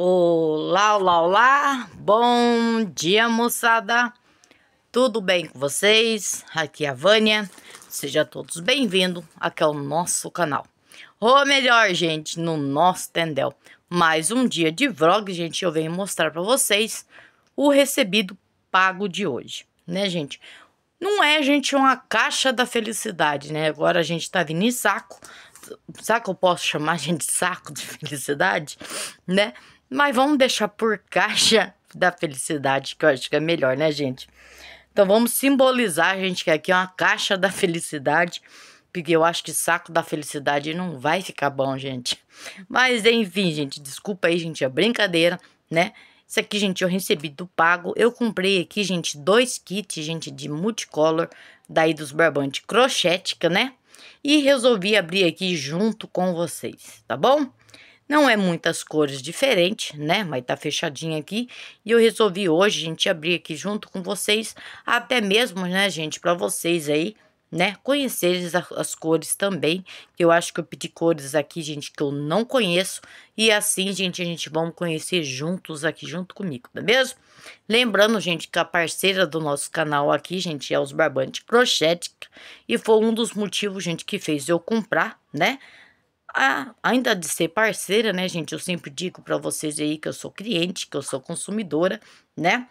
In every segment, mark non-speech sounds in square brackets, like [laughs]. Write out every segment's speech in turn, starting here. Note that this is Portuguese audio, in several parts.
Olá, olá, olá! Bom dia, moçada! Tudo bem com vocês? Aqui é a Vânia. Sejam todos bem-vindos aqui ao nosso canal. Ou melhor, gente, no nosso tendel. Mais um dia de vlog, gente. Eu venho mostrar para vocês o recebido pago de hoje, né, gente? Não é, gente, uma caixa da felicidade, né? Agora a gente tá vindo em saco. Sabe que eu posso chamar, [laughs] gente, de saco de felicidade, né? Mas vamos deixar por caixa [laughs] da felicidade, que eu acho que é melhor, né, gente? Então vamos simbolizar, gente, que aqui é uma caixa da felicidade, porque eu acho que saco da felicidade não vai ficar bom, gente. Mas enfim, gente, desculpa aí, gente, a é brincadeira, né? Isso aqui, gente, eu recebi do Pago. Eu comprei aqui, gente, dois kits, gente, de multicolor, daí dos barbantes crochética, né? E resolvi abrir aqui junto com vocês, tá bom? Não é muitas cores diferentes, né? Mas tá fechadinha aqui. E eu resolvi hoje, gente, abrir aqui junto com vocês. Até mesmo, né, gente, para vocês aí né, conhecerem as, as, cores também, eu acho que eu pedi cores aqui, gente, que eu não conheço, e assim, gente, a gente vamos conhecer juntos aqui, junto comigo, tá mesmo? Lembrando, gente, que a parceira do nosso canal aqui, gente, é os Barbante Crochete, e foi um dos motivos, gente, que fez eu comprar, né, ah, ainda de ser parceira, né, gente? Eu sempre digo para vocês aí que eu sou cliente, que eu sou consumidora, né?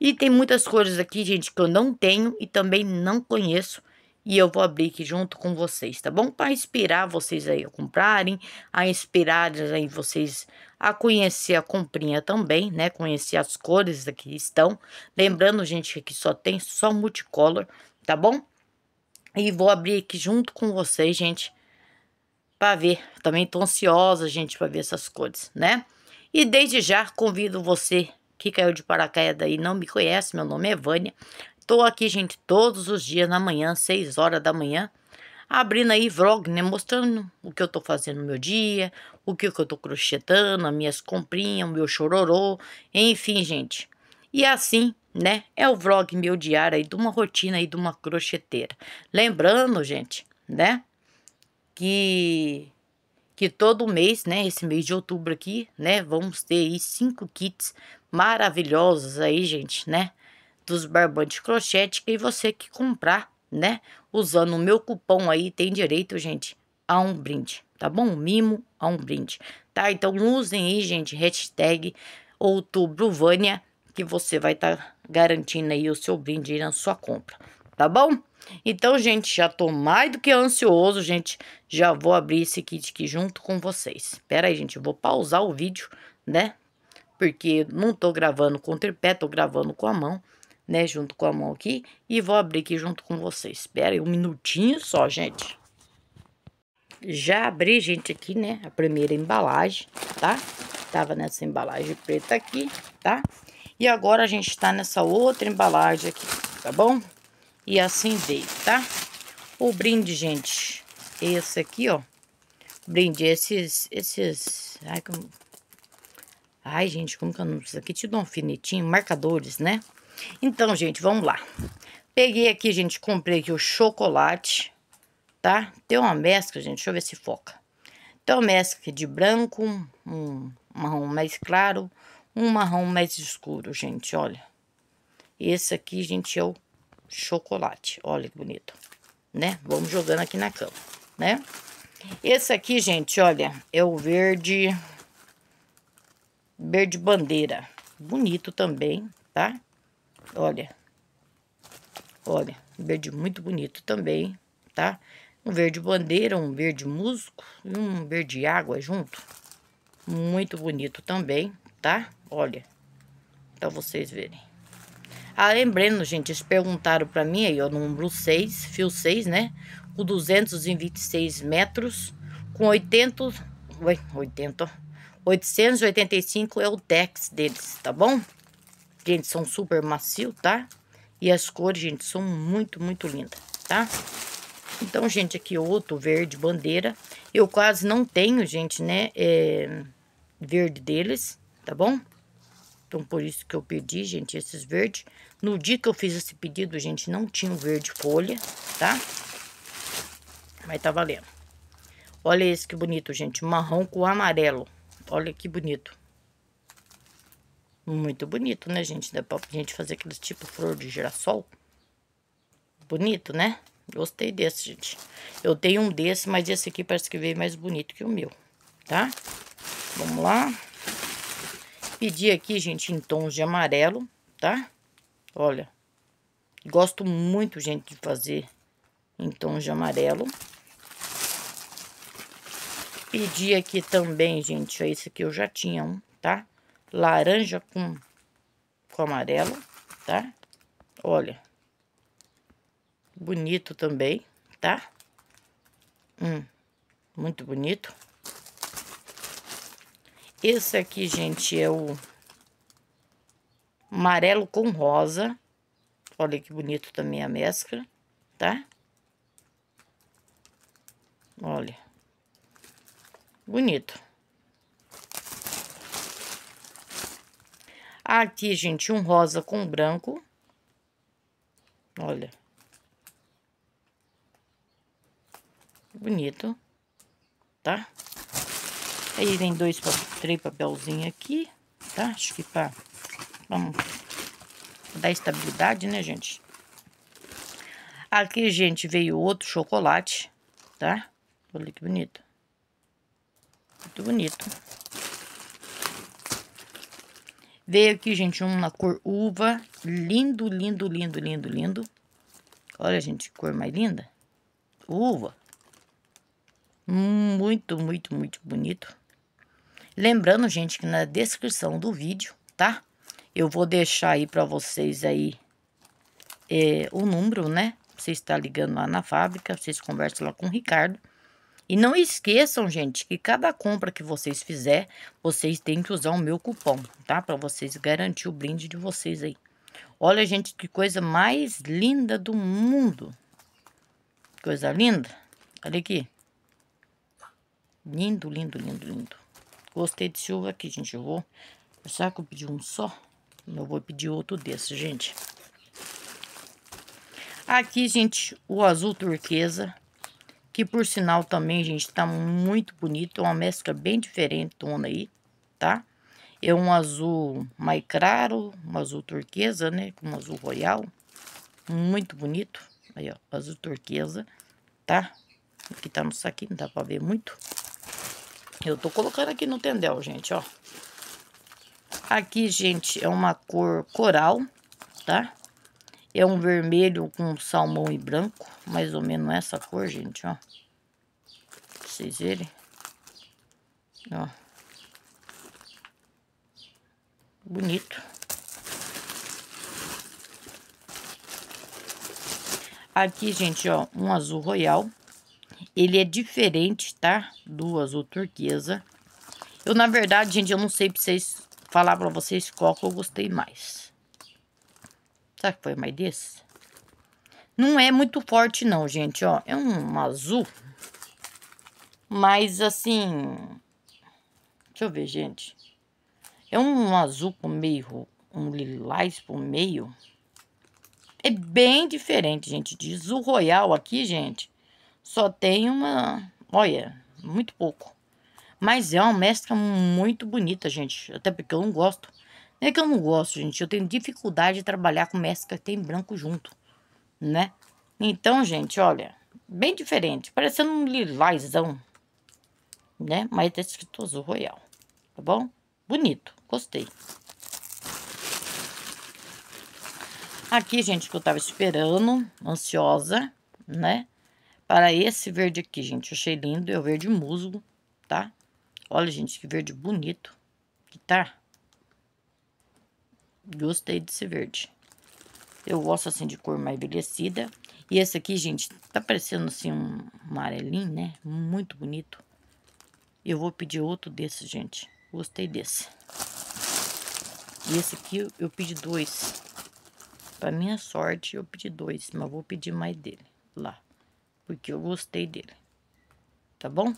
E tem muitas coisas aqui, gente, que eu não tenho e também não conheço. E eu vou abrir aqui junto com vocês, tá bom? Para inspirar vocês aí a comprarem, a inspirar aí vocês a conhecer a comprinha também, né? Conhecer as cores aqui estão. Lembrando, gente, que aqui só tem só multicolor, tá bom? E vou abrir aqui junto com vocês, gente, para ver. Também tô ansiosa, gente, para ver essas cores, né? E desde já convido você que caiu de paraquedas e não me conhece, meu nome é Vânia. Tô aqui, gente, todos os dias na manhã, 6 horas da manhã, abrindo aí vlog, né, mostrando o que eu tô fazendo no meu dia, o que, que eu tô crochetando, as minhas comprinhas, o meu chororô, enfim, gente. E assim, né, é o vlog meu diário aí de uma rotina aí de uma crocheteira. Lembrando, gente, né, que que todo mês, né, esse mês de outubro aqui, né, vamos ter aí cinco kits maravilhosos aí, gente, né, dos barbantes crochete e você que comprar, né, usando o meu cupom aí tem direito, gente, a um brinde, tá bom? Um mimo a um brinde, tá? Então usem aí, gente, hashtag outubrovânia que você vai estar tá garantindo aí o seu brinde na sua compra, tá bom? Então, gente, já tô mais do que ansioso, gente. Já vou abrir esse kit aqui junto com vocês. Pera aí, gente, eu vou pausar o vídeo, né? Porque não tô gravando com o tripé, tô gravando com a mão, né? Junto com a mão aqui. E vou abrir aqui junto com vocês. Pera aí, um minutinho só, gente. Já abri, gente, aqui, né? A primeira embalagem, tá? Tava nessa embalagem preta aqui, tá? E agora a gente tá nessa outra embalagem aqui, tá bom? E assim veio, tá? O brinde, gente, esse aqui, ó. Brinde, esses, esses... Ai, como... Ai, gente, como que eu é não preciso aqui? Te dou um finitinho, marcadores, né? Então, gente, vamos lá. Peguei aqui, gente, comprei aqui o chocolate, tá? Tem uma mescla, gente, deixa eu ver se foca. Tem uma mescla aqui de branco, um marrom mais claro, um marrom mais escuro, gente, olha. Esse aqui, gente, é o chocolate. Olha que bonito, né? Vamos jogando aqui na cama, né? Esse aqui, gente, olha, é o verde... Verde bandeira. Bonito também, tá? Olha. Olha, verde muito bonito também, tá? Um verde bandeira, um verde musgo e um verde água junto. Muito bonito também, tá? Olha, pra vocês verem. Ah, lembrando, gente, eles perguntaram para mim aí, ó, número 6, fio 6, né? Com 226 metros, com 80, 80, 885 é o tex deles, tá bom? Gente, são super macio, tá? E as cores, gente, são muito, muito lindas, tá? Então, gente, aqui outro verde bandeira. Eu quase não tenho, gente, né, é, verde deles, tá bom? Então, por isso que eu pedi, gente, esses verdes. No dia que eu fiz esse pedido, gente, não tinha um verde folha, tá? Mas tá valendo. Olha esse que bonito, gente. Marrom com amarelo. Olha que bonito. Muito bonito, né, gente? Dá pra gente fazer aqueles tipo flor de girassol. Bonito, né? Gostei desse, gente. Eu tenho um desse, mas esse aqui parece que veio mais bonito que o meu, tá? Vamos lá. Pedi aqui, gente, em tons de amarelo, tá? Olha, gosto muito, gente, de fazer em tons de amarelo. Pedi aqui também, gente, ó, esse aqui eu já tinha um, tá? Laranja com, com amarelo, tá? Olha, bonito também, tá? Hum, muito bonito. Esse aqui, gente, é o amarelo com rosa. Olha que bonito também a mescla, tá? Olha. Bonito. Aqui, gente, um rosa com branco. Olha. Bonito, tá? Aí vem dois, três papelzinhos aqui, tá? Acho que pra, vamos dar estabilidade, né, gente? Aqui, gente, veio outro chocolate, tá? Olha que bonito. Muito bonito. Veio aqui, gente, um na cor uva. Lindo, lindo, lindo, lindo, lindo. Olha, gente, que cor mais linda. Uva. Hum, muito, muito, muito bonito. Lembrando, gente, que na descrição do vídeo, tá? Eu vou deixar aí para vocês aí é, o número, né? Você está ligando lá na fábrica, vocês conversam lá com o Ricardo. E não esqueçam, gente, que cada compra que vocês fizer, vocês têm que usar o meu cupom, tá? Para vocês garantir o brinde de vocês aí. Olha, gente, que coisa mais linda do mundo. Coisa linda. Olha aqui. Lindo, lindo, lindo, lindo. Gostei desse ovo aqui, gente. Eu vou... Será que eu pedi um só? Eu vou pedir outro desse, gente. Aqui, gente, o azul turquesa. Que, por sinal, também, gente, tá muito bonito. É uma mescla bem diferente, diferentona aí, tá? É um azul mais claro, um azul turquesa, né? Com um azul royal. Muito bonito. Aí, ó, azul turquesa, tá? Aqui tá no saquinho, não dá pra ver muito. Eu tô colocando aqui no tendel, gente, ó. Aqui, gente, é uma cor coral, tá? É um vermelho com salmão e branco, mais ou menos essa cor, gente, ó. Pra vocês verem. Ó. Bonito. Aqui, gente, ó, um azul royal. Ele é diferente, tá? Do azul turquesa. Eu, na verdade, gente, eu não sei pra vocês falar pra vocês qual que eu gostei mais. Será que foi mais desse? Não é muito forte, não, gente, ó. É um azul. Mas, assim... Deixa eu ver, gente. É um azul pro meio, um lilás pro meio. É bem diferente, gente. De azul royal aqui, gente só tem uma. Olha, muito pouco. Mas é uma mescla muito bonita, gente. Até porque eu não gosto. Não é que eu não gosto, gente. Eu tenho dificuldade de trabalhar com mescla que tem branco junto, né? Então, gente, olha. Bem diferente. Parecendo um lilazão, né? Mas tá escrito azul royal, tá bom? Bonito. Gostei. Aqui, gente, que eu tava esperando, ansiosa, né? para esse verde aqui, gente. Achei lindo, é o verde musgo, tá? Olha, gente, que verde bonito que tá. Gostei desse verde. Eu gosto, assim, de cor mais envelhecida. E esse aqui, gente, tá parecendo, assim, um amarelinho, né? Muito bonito. Eu vou pedir outro desse, gente. Gostei desse. E esse aqui eu pedi dois. Pra minha sorte, eu pedi dois, mas vou pedir mais dele lá porque eu gostei dele, tá bom?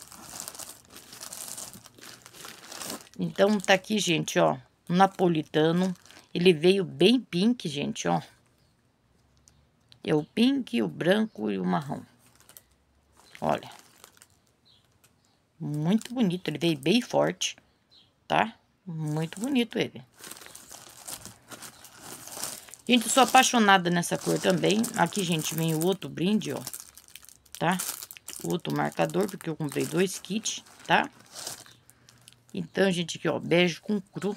Então, tá aqui, gente, ó, napolitano. Ele veio bem pink, gente, ó. É o pink, o branco e o marrom. Olha. Muito bonito, ele veio bem forte, tá? Muito bonito ele. Gente, eu sou apaixonada nessa cor também. Aqui, gente, vem o outro brinde, ó tá? Outro marcador, porque eu comprei dois kits, tá? Então, gente, aqui, ó, beijo com cru.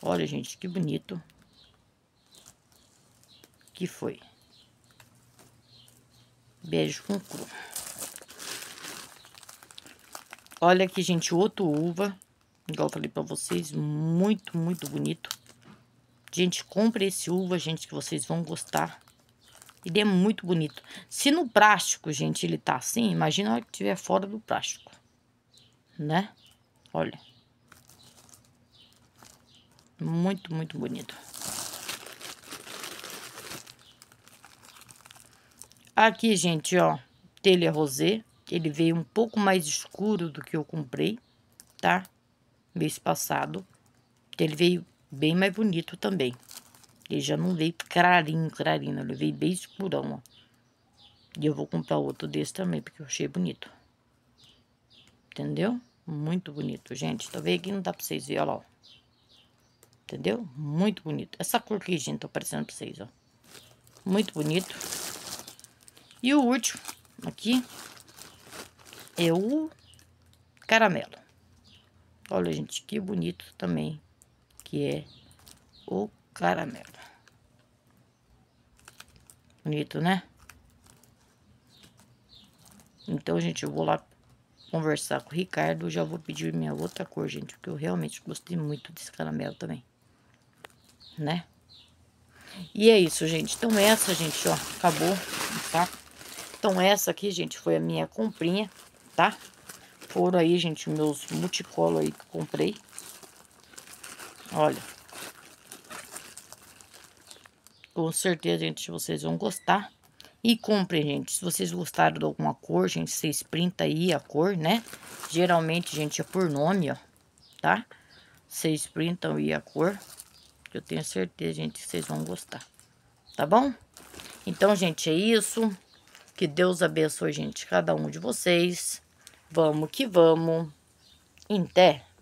Olha, gente, que bonito. Que foi. Beijo com cru. Olha aqui, gente, outro uva. Igual eu falei pra vocês, muito, muito bonito. Gente, compre esse uva, gente, que vocês vão gostar ele é muito bonito. Se no plástico, gente, ele tá assim, imagina a que tiver fora do plástico. Né? Olha. Muito, muito bonito. Aqui, gente, ó, telha rosé. Ele veio um pouco mais escuro do que eu comprei, tá? Mês passado. Ele veio bem mais bonito também. Ele já não veio clarinho, clarinho Ele veio bem escurão, ó. E eu vou comprar outro desse também, porque eu achei bonito. Entendeu? Muito bonito, gente. Talvez tá aqui não dá pra vocês verem, lá, ó. Entendeu? Muito bonito. Essa cor aqui, gente, tá aparecendo pra vocês, ó. Muito bonito. E o último aqui é o caramelo. Olha, gente, que bonito também que é o caramelo. Bonito, né? Então, gente, eu vou lá conversar com o Ricardo. Já vou pedir minha outra cor, gente. Porque eu realmente gostei muito desse caramelo também. Né? E é isso, gente. Então, essa, gente, ó. Acabou, tá? Então, essa aqui, gente, foi a minha comprinha, tá? Foram aí, gente, meus multicolor aí que comprei. Olha. Com certeza, gente, vocês vão gostar. E comprem, gente. Se vocês gostaram de alguma cor, gente, vocês printam aí a cor, né? Geralmente, gente, é por nome, ó. Tá? Vocês printam aí a cor. Eu tenho certeza, gente, que vocês vão gostar. Tá bom? Então, gente, é isso. Que Deus abençoe, gente, cada um de vocês. Vamos que vamos. Em té.